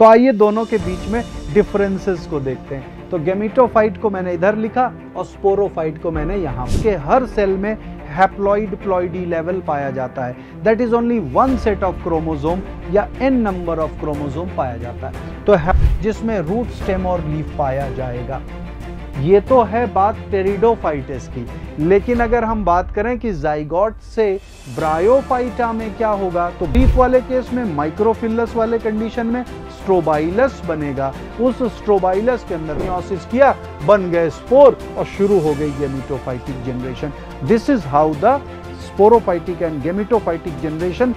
तो आइए दोनों के बीच में डिफरेंसेस को देखते हैं तो गेमिटोफाइट को मैंने इधर लिखा और स्पोरोफाइट को मैंने यहाँ के हर सेल में हैप्लॉइड प्लॉइडी लेवल पाया जाता है that is only one set of chromosome या एन नंबर ऑफ क्रोमोजोम पाया जाता है तो जिसमें रूट स्टेम और लीफ पाया जाएगा ये तो है बात टेरिडोफाइटिस की लेकिन अगर हम बात करें कि जाइगॉट से ब्रायोफाइटा में क्या होगा तो बीफ वाले केस में माइक्रोफिलस वाले कंडीशन में स्ट्रोबाइलस बनेगा उस स्ट्रोबाइलस के अंदर मियोसिस किया बन गए स्पोर और शुरू हो गई gametophytic generation this is how the sporophytic and gametophytic generation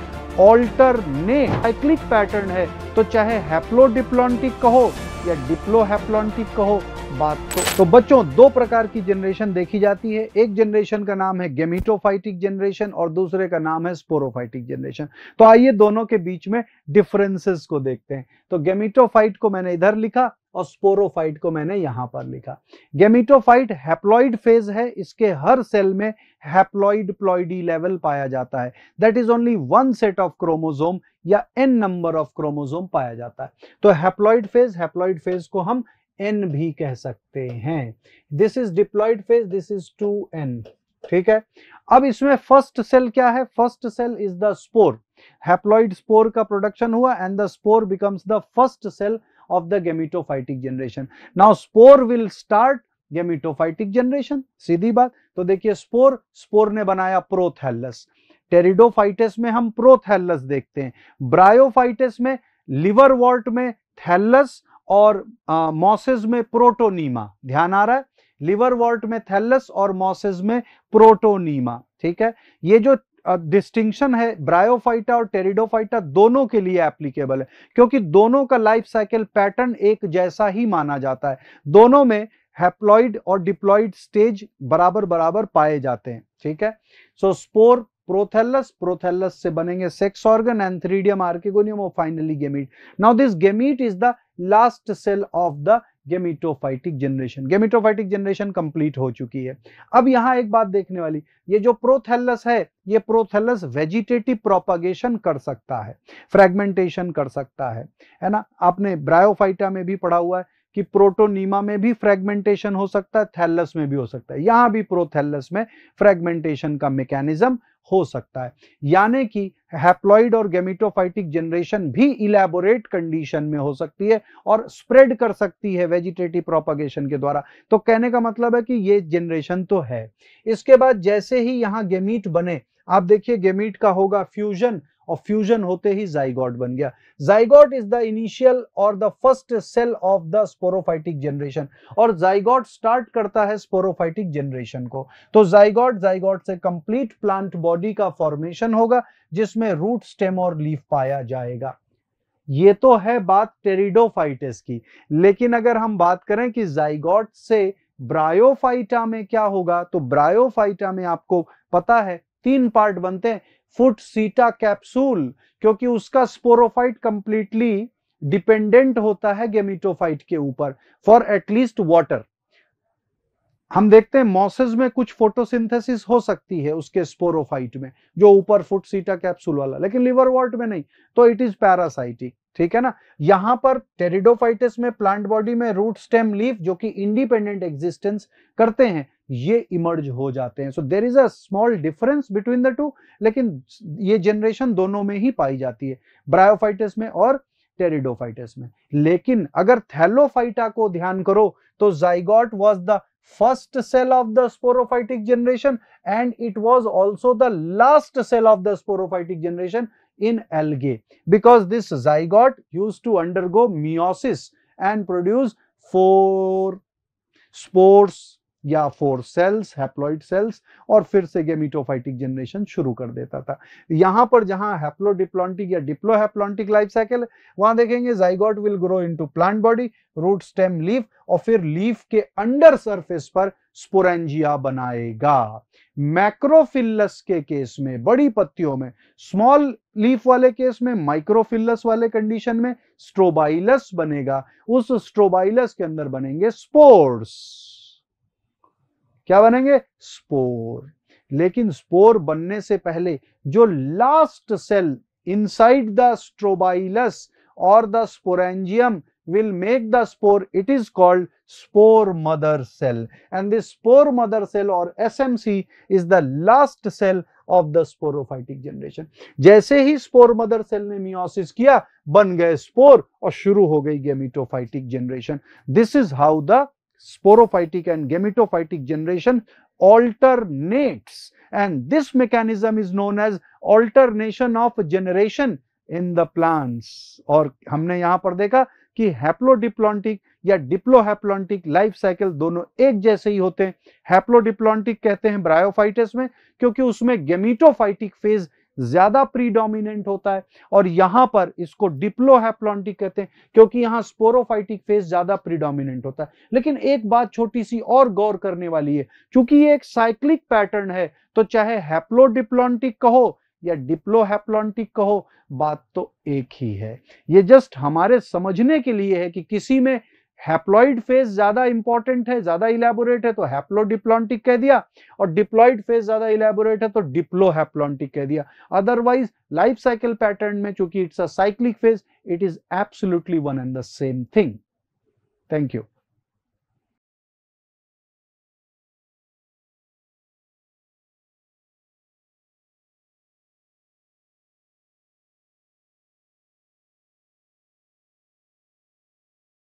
alternate cyclic pattern है तो चाहे हैप्लोडिप्लॉन्टिक कहो या डिप्लोहेप्लॉन्टिक कहो बात को तो बच्चों दो प्रकार की जनरेशन देखी जाती है एक जनरेशन का नाम है गेमिटोफाइटिक जनरेशन और दूसरे का नाम है स्पोरोफाइटिक जनरेशन तो आइए दोनों के बीच में डिफरेंसेस को देखते हैं तो गेमिटोफाइट को मैंने इधर लिखा और स्पोरोफाइट को मैंने यहां पर लिखा गेमिटोफाइट हैप्लॉइड फेज है इसके हर सेल में हैप्लॉइड प्लॉइडी लेवल पाया जाता है that is only one set of chromosome या एन नंबर ऑफ क्रोमोजोम पाया जाता है तो हैप्लॉइड फेज हैप्लॉइड फेज को हम एन भी कह सकते हैं this is diploid phase this is two N ठीक है अब इसमें फर्स्ट सेल क्या है first cell is the spore haploid spore का प्रोडक्शन हुआ and the spore becomes the first cell of the gametophytic generation now spore will start gametophytic generation सीधी बात तो देखिए स्पोर स्पोर ने बनाया प्रोथेलस टेरिडोफाइटिस में हम प्रोथेलस देखते हैं ब्रायोफाइटिस में लिवर वॉल्ट में थैलस और मॉसेज में प्रोटोनीमा ध्यान आ रहा है लिवर वॉल्ट में थैलस और मॉसेज में प्रोटोनीमा ठीक है ये जो डिस्टिंक्शन है ब्रायोफाइटा और टेरिडोफाइटा दोनों के लिए एप्लीकेबल है क्योंकि दोनों का लाइफ साइकिल पैटर्न एक जैसा ही माना जाता है दोनों में हैप्लॉइड और डिप्लॉइड स्टेज बराबर बराबर पाए जाते हैं ठीक है सो स्पोर प्रोथेलस प्रोथेलस से बनेंगे सेक्स ऑर्गन एंथ्रीडियम आर्किगोनियम और finally gamete now this gamete is the last cell of the gametophytic generation gametophytic generation complete हो चुकी है अब यहां एक बात देखने वाली ये जो प्रोथेलस है ये प्रोथेलस वेजिटेटिव प्रोपागेशन कर सकता है फ्रेगमेंटेशन कर सकता है है ना आपने ब्रायोफाइटा में भी पढ़ा हुआ है कि प्रोटोनीमा में भी फ्रेगमेंटेशन हो सकता है थैलस में भी हो सकता है यहां भी प्रोथैलस में फ्रेगमेंटेशन का मैकेनिज्म हो सकता है यानी कि हैप्लॉइड और गेमिटोफाइटिक जनरेशन भी इलेबोरेट कंडीशन में हो सकती है और स्प्रेड कर सकती है वेजिटेटिव प्रोपागेशन के द्वारा तो कहने का मतलब है कि ये जनरेशन तो है इसके बाद जैसे ही यहां गेमीट बने आप देखिए गेमीट का होगा फ्यूजन और फ्यूजन होते ही जाइगॉट बन गया जाइगॉट इज द इनिशियल और the first cell of the sporophytic generation और जाइगॉट स्टार्ट करता है स्पोरोफाइटिक जनरेशन को तो जाइगॉट जाइगॉट से कंप्लीट प्लांट बॉडी का फॉर्मेशन होगा जिसमें रूट स्टेम और लीफ पाया जाएगा ये तो है बात टेरिडोफाइटिस की लेकिन अगर हम बात करें कि जाइगॉट से ब्रायोफाइटा में क्या होगा तो ब्रायोफाइटा में आपको पता है तीन पार्ट बनते हैं फुट सीटा कैप्सूल क्योंकि उसका स्पोरोफाइट कंप्लीटली डिपेंडेंट होता है गेमिटोफाइट के ऊपर फॉर एटलीस्ट वाटर हम देखते हैं मॉसेज में कुछ फोटोसिंथेसिस हो सकती है उसके स्पोरोफाइट में जो ऊपर फुट सीटा कैप्सूल वाला लेकिन लिवर वॉर्ट में नहीं तो इट इज पैरासाइटिक ठीक है ना यहां पर टेरिडोफाइटिस में प्लांट बॉडी में रूट स्टेम लीफ जो कि इंडिपेंडेंट एग्जिस्टेंस करते हैं ये इमर्ज हो जाते हैं so there is a small difference between the two लेकिन ये जनरेशन दोनों में ही पाई जाती है ब्रायोफाइटस में और टेरिडोफाइटस में लेकिन अगर थैलोफाइटा को ध्यान करो तो zygote was the first cell of the sporophytic generation and it was also the last cell of the sporophytic generation in algae because this zygote use to undergo meiosis and produce four spores या four cells haploid cells और फिर से gametophytic generation शुरू कर देता था यहां पर जहां हैप्लोडिप्लॉन्टिक या डिप्लोहेप्लॉन्टिक लाइफ साइकिल वहां देखेंगे zygote will grow into plant body root stem leaf और फिर लीफ के अंडर सरफेस पर स्पोरेंजिया बनाएगा मैक्रोफिल्लस के केस में बड़ी पत्तियों में स्मॉल लीफ वाले केस में माइक्रोफिल्लस वाले कंडीशन में स्ट्रोबाइलस बनेगा उस स्ट्रोबाइलस के अंदर बनेंगे स्पोर्स क्या बनेंगे स्पोर लेकिन स्पोर बनने से पहले जो last cell inside the strobilus और the sporangium will make the spore it is called spore mother cell and this spore mother cell और SMC is the last cell of the sporophytic generation जैसे ही spore mother cell ने meiosis किया बन गए spore और शुरू हो गई gametophytic generation this is how the sporophytic and gametophytic generation alternates and this mechanism is known as alternation of generation in the plants और हमने यहाँ पर देखा कि हैप्लोडिप्लॉन्टिक या डिप्लोहैप्लॉन्टिक लाइफ साइकिल दोनों एक जैसे ही होते हैं हैप्लोडिप्लॉन्टिक कहते हैं ब्रायोफाइटिस में क्योंकि उसमें गेमिटोफाइटिक फेज ज्यादा प्रीडोमिनेंट होता है और यहां पर इसको डिप्लोहेप्लॉन्टिक कहते हैं क्योंकि यहां स्पोरोफाइटिक फेज ज्यादा प्रीडोमिनेंट होता है लेकिन एक बात छोटी सी और गौर करने वाली है क्योंकि ये एक साइक्लिक पैटर्न है तो चाहे हैप्लोडिप्लॉन्टिक कहो या डिप्लोहेप्लॉन्टिक कहो बात तो एक ही है ये जस्ट हमारे समझने के लिए है कि किसी में हैप्लॉइड फेज ज्यादा इंपॉर्टेंट है ज्यादा इलेबोरेट है तो हैप्लोडिप्लॉन्टिक कह दिया और डिप्लॉइड फेज ज्यादा इलेबोरेट है तो डिप्लो हैप्लॉन्टिक कह दिया अदरवाइज लाइफ साइकिल पैटर्न में चूंकि it's a cyclic phase it is absolutely one and the same thing thank you